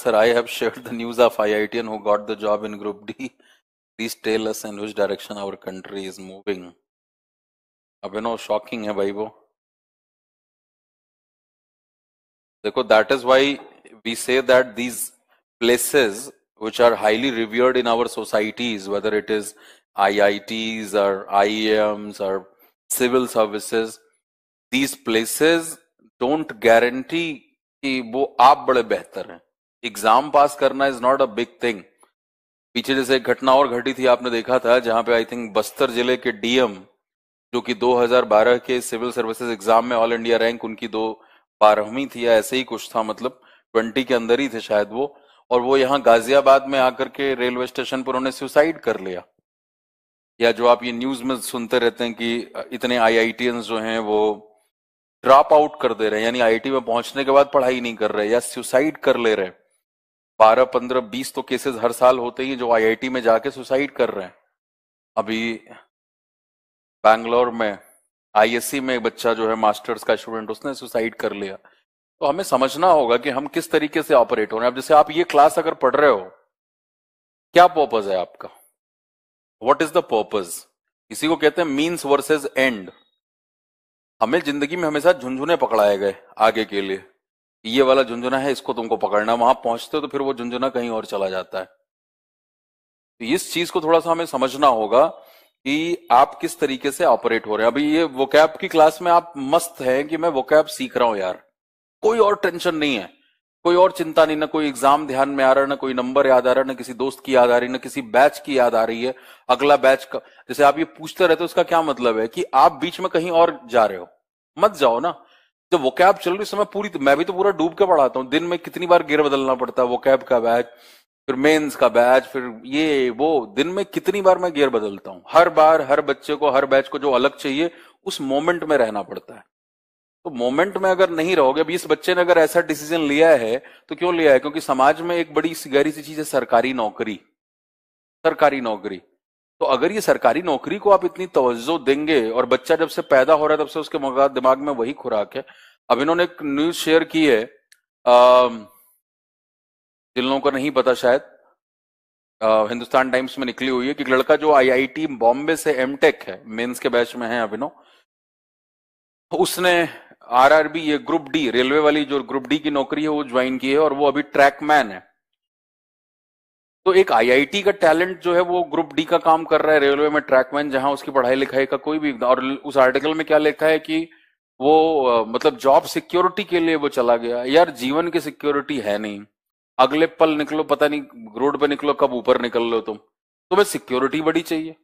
sir, I have shared the news of and who got the job in Group D. Please tell us in which direction our country is moving. अब no Shocking, है भाई वो देखो why we say that these places which are highly revered in our societies, whether it is IITs or IEMs or civil services, these places don't guarantee that वो आप बड़े बेहतर हैं एग्जाम पास करना is not a big thing पीछे जैसे एक घटना और घटी थी आपने देखा था जहां पे आई थिंक बस्तर जिले के डीएम जो कि 2012 के सिविल सर्विसेज एग्जाम में ऑल इंडिया रैंक उनकी दो बारहवीं थी या ऐसे ही कुछ था मतलब ट्वेंटी के अंदर ही थे शायद वो और वो यहाँ गाजियाबाद में आकर के रेलवे स्टेशन पर उन्होंने सुसाइड कर लिया या जो आप ये न्यूज में सुनते रहते हैं कि इतने आई जो हैं वो ड्रॉप आउट कर दे रहे हैं यानी आई में पहुंचने के बाद पढ़ाई नहीं कर रहे या सुसाइड कर ले रहे हैं बारह पंद्रह बीस तो केसेस हर साल होते ही जो आईआईटी में जाके सुसाइड कर रहे हैं अभी बैंगलोर में आईएससी में एक बच्चा जो है मास्टर्स का स्टूडेंट उसने सुसाइड कर लिया तो हमें समझना होगा कि हम किस तरीके से ऑपरेट हो रहे हैं अब जैसे आप ये क्लास अगर पढ़ रहे हो क्या पर्पज है आपका वट इज द पर्पज इसी को कहते हैं मीन्स वर्सेज एंड हमें जिंदगी में हमेशा झुंझुने पकड़ाए गए आगे के लिए ये वाला झुंझुना है इसको तुमको पकड़ना वहां पहुंचते हो तो फिर वो झुंझुना कहीं और चला जाता है तो इस चीज को थोड़ा सा हमें समझना होगा कि आप किस तरीके से ऑपरेट हो रहे हैं अभी ये वो कैब की क्लास में आप मस्त हैं कि मैं वो कैब सीख रहा हूं यार कोई और टेंशन नहीं है कोई और चिंता नहीं ना कोई एग्जाम ध्यान में आ रहा है ना कोई नंबर याद आ रहा है ना किसी दोस्त की याद आ रही है ना किसी बैच की याद आ रही है अगला बैच का जैसे आप ये पूछते रहते हो उसका क्या मतलब है कि आप बीच में कहीं और जा रहे हो मत जाओ ना जब वो कैब चल रही उस समय पूरी तो, मैं भी तो पूरा डूब के पढ़ाता हूँ दिन में कितनी बार गियर बदलना पड़ता है वो कैब का बैच फिर मेंस का बैच फिर ये वो दिन में कितनी बार मैं गियर बदलता हूँ हर बार हर बच्चे को हर बैच को जो अलग चाहिए उस मोमेंट में रहना पड़ता है तो मोमेंट में अगर नहीं रहोगे अब इस बच्चे ने अगर ऐसा डिसीजन लिया है तो क्यों लिया है क्योंकि समाज में एक बड़ी गहरी सी चीज है सरकारी नौकरी सरकारी नौकरी तो अगर ये सरकारी नौकरी को आप इतनी तवज्जो देंगे और बच्चा जब से पैदा हो रहा है तब से उसके दिमाग में वही खुराक है अब इन्होंने एक न्यूज शेयर की है जिन लोगों को नहीं पता शायद आ, हिंदुस्तान टाइम्स में निकली हुई है कि लड़का जो आईआईटी बॉम्बे से एमटेक है मेंस के बैच में है अभिनो उसने आरआरबी ये ग्रुप डी रेलवे वाली जो ग्रुप डी की नौकरी है वो ज्वाइन की है और वो अभी ट्रैकमैन है तो एक आईआईटी का टैलेंट जो है वो ग्रुप डी का काम कर रहा है रेलवे में ट्रैकमैन जहां उसकी पढ़ाई लिखाई का कोई भी और उस आर्टिकल में क्या लिखा है कि वो मतलब जॉब सिक्योरिटी के लिए वो चला गया यार जीवन की सिक्योरिटी है नहीं अगले पल निकलो पता नहीं रोड पे निकलो कब ऊपर निकल लो तुम तुम्हें सिक्योरिटी बड़ी चाहिए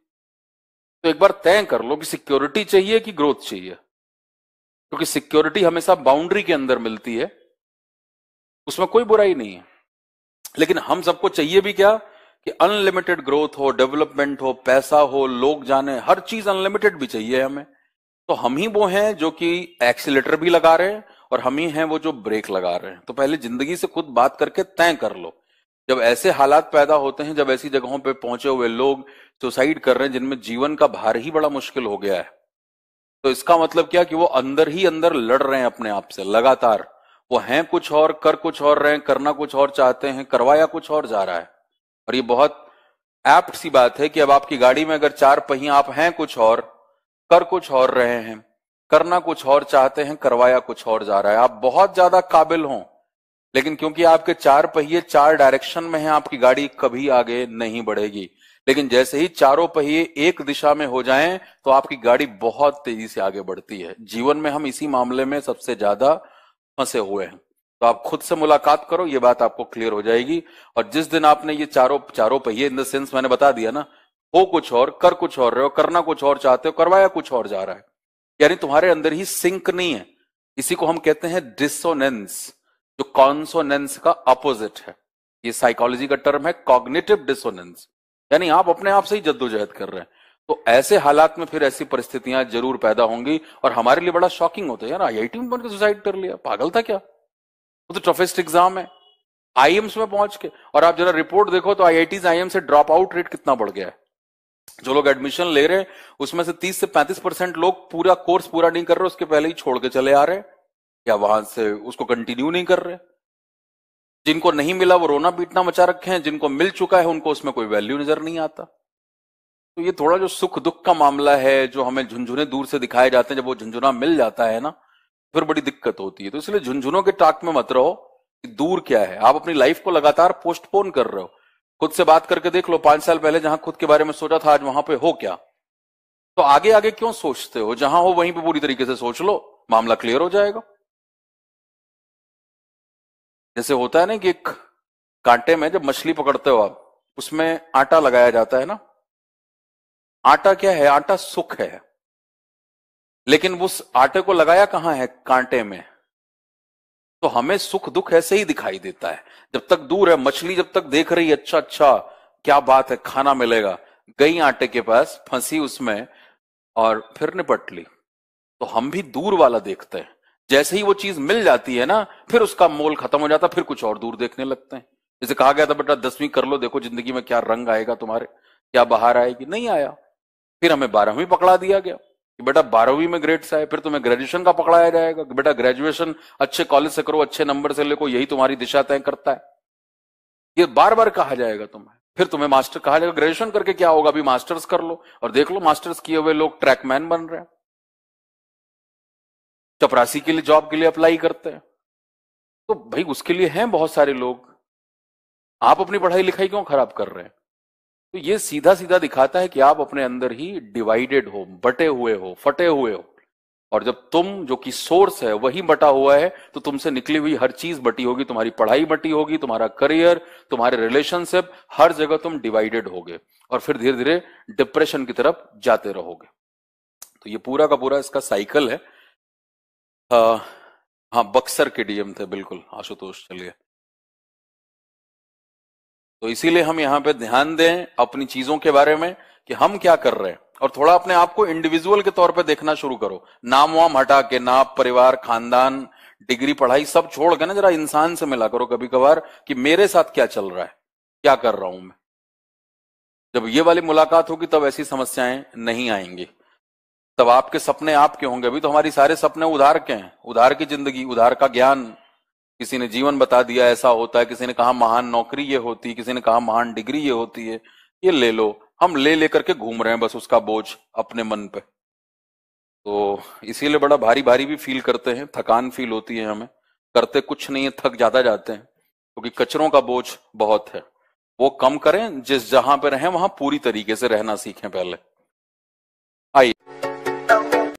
तो एक बार तय कर लो कि सिक्योरिटी चाहिए कि ग्रोथ चाहिए क्योंकि सिक्योरिटी हमेशा बाउंड्री के अंदर मिलती है उसमें कोई बुराई नहीं है लेकिन हम सबको चाहिए भी क्या कि अनलिमिटेड ग्रोथ हो डेवलपमेंट हो पैसा हो लोग जाने हर चीज अनलिमिटेड भी चाहिए हमें तो हम ही वो हैं जो कि एक्सीटर भी लगा रहे हैं और हम ही हैं वो जो ब्रेक लगा रहे हैं तो पहले जिंदगी से खुद बात करके तय कर लो जब ऐसे हालात पैदा होते हैं जब ऐसी जगहों पे पहुंचे हुए लोग सुसाइड कर रहे हैं जिनमें जीवन का भार ही बड़ा मुश्किल हो गया है तो इसका मतलब क्या कि वो अंदर ही अंदर लड़ रहे हैं अपने आप से लगातार वो हैं कुछ और कर कुछ और रहे करना कुछ और चाहते हैं करवाया कुछ और जा रहा है और ये बहुत एप्ट सी बात है कि अब आपकी गाड़ी में अगर चार पहिया आप हैं कुछ और कर कुछ और रहे हैं करना कुछ और चाहते हैं करवाया कुछ और जा रहा है आप बहुत ज्यादा काबिल हों लेकिन क्योंकि आपके चार पहिए चार डायरेक्शन में हैं आपकी गाड़ी कभी आगे नहीं बढ़ेगी लेकिन जैसे ही चारों पहिए एक दिशा में हो जाएं तो आपकी गाड़ी बहुत तेजी से आगे बढ़ती है जीवन में हम इसी मामले में सबसे ज्यादा फंसे हुए हैं तो आप खुद से मुलाकात करो ये बात आपको क्लियर हो जाएगी और जिस दिन आपने ये चारों चारों पहिए इन द सेंस मैंने बता दिया ना हो कुछ और कर कुछ और रहे हो करना कुछ और चाहते हो करवाया कुछ और जा रहा है यानी तुम्हारे अंदर ही सिंक नहीं है इसी को हम कहते हैं डिसोनेंस जो कॉन्सोनेंस का अपोजिट है ये साइकोलॉजी का टर्म है कॉग्निटिव डिसोनेंस यानी आप अपने आप से ही जद्दोजहद कर रहे हैं तो ऐसे हालात में फिर ऐसी परिस्थितियां जरूर पैदा होंगी और हमारे लिए बड़ा शॉकिंग होता है यार आई में बनकर सुसाइड कर लिया पागल था क्या वो तो टफेस्ट एग्जाम है आई में पहुंच के और आप जरा रिपोर्ट देखो तो आई आई आईएम से ड्रॉप आउट रेट कितना बढ़ गया है जो लोग एडमिशन ले रहे हैं उसमें से 30 से 35 परसेंट लोग पूरा कोर्स पूरा नहीं कर रहे उसके पहले ही छोड़ के चले आ रहे या वहां से उसको कंटिन्यू नहीं कर रहे जिनको नहीं मिला वो रोना पीटना मचा रखे हैं जिनको मिल चुका है उनको उसमें कोई वैल्यू नजर नहीं आता तो ये थोड़ा जो सुख दुख का मामला है जो हमें झुंझुने दूर से दिखाए जाते हैं जब वो झुंझुना मिल जाता है ना फिर बड़ी दिक्कत होती है तो इसलिए झुंझुनों के टाक में मत रहो कि दूर क्या है आप अपनी लाइफ को लगातार पोस्टपोन कर रहे हो खुद से बात करके देख लो पांच साल पहले जहां खुद के बारे में सोचा था आज वहां पे हो क्या तो आगे आगे क्यों सोचते हो जहां हो वहीं पे पूरी तरीके से सोच लो मामला क्लियर हो जाएगा जैसे होता है ना कि एक कांटे में जब मछली पकड़ते हो आप उसमें आटा लगाया जाता है ना आटा क्या है आटा सुख है लेकिन उस आटे को लगाया कहां है कांटे में तो हमें सुख दुख ऐसे ही दिखाई देता है जब तक दूर है मछली जब तक देख रही अच्छा अच्छा क्या बात है खाना मिलेगा गई आटे के पास फंसी उसमें और फिर निपट ली तो हम भी दूर वाला देखते हैं जैसे ही वो चीज मिल जाती है ना फिर उसका मोल खत्म हो जाता फिर कुछ और दूर देखने लगते हैं जैसे कहा गया था बेटा दसवीं कर लो देखो जिंदगी में क्या रंग आएगा तुम्हारे क्या बाहर आएगी नहीं आया फिर हमें बारहवीं पकड़ा दिया गया कि बेटा बारहवीं में ग्रेड्स आए फिर तुम्हें ग्रेजुएशन का पकड़ाया जाएगा कि बेटा ग्रेजुएशन अच्छे कॉलेज से करो अच्छे नंबर से लेको यही तुम्हारी दिशा तय करता है ये बार बार कहा जाएगा तुम्हें फिर तुम्हें मास्टर कहा जाएगा ग्रेजुएशन करके क्या होगा अभी मास्टर्स कर लो और देख लो मास्टर्स किए हुए लोग ट्रैकमैन बन रहे हैं चपरासी के लिए जॉब के लिए अप्लाई करते हैं तो भाई उसके लिए हैं बहुत सारे लोग आप अपनी पढ़ाई लिखाई क्यों खराब कर रहे हैं तो ये सीधा सीधा दिखाता है कि आप अपने अंदर ही डिवाइडेड हो बटे हुए हो फटे हुए हो और जब तुम जो कि सोर्स है वही बटा हुआ है तो तुमसे निकली हुई हर चीज बटी होगी तुम्हारी पढ़ाई बटी होगी तुम्हारा करियर तुम्हारे रिलेशनशिप हर जगह तुम डिवाइडेड होगे और फिर धीरे धीरे डिप्रेशन की तरफ जाते रहोगे तो ये पूरा का पूरा इसका साइकिल है आ, हाँ बक्सर के डीएम थे बिल्कुल आशुतोष चलिए तो इसीलिए हम यहां पे ध्यान दें अपनी चीजों के बारे में कि हम क्या कर रहे हैं और थोड़ा अपने आप को इंडिविजुअल के तौर पे देखना शुरू करो नाम वाम हटा के नाप परिवार खानदान डिग्री पढ़ाई सब छोड़ के ना जरा इंसान से मिला करो कभी कभार कि मेरे साथ क्या चल रहा है क्या कर रहा हूं मैं जब ये वाली मुलाकात होगी तब ऐसी समस्याएं नहीं आएंगी तब आपके सपने आपके होंगे अभी तो हमारी सारे सपने उधार के हैं उधार की जिंदगी उधार का ज्ञान किसी ने जीवन बता दिया ऐसा होता है किसी ने कहा महान नौकरी ये होती है किसी ने कहा महान डिग्री ये होती है ये ले लो हम ले लेकर के घूम रहे हैं बस उसका बोझ अपने मन पे तो इसीलिए बड़ा भारी भारी भी फील करते हैं थकान फील होती है हमें करते कुछ नहीं है थक ज्यादा जाते हैं क्योंकि तो कचरों का बोझ बहुत है वो कम करें जिस जहां पर रहें वहां पूरी तरीके से रहना सीखें पहले आइए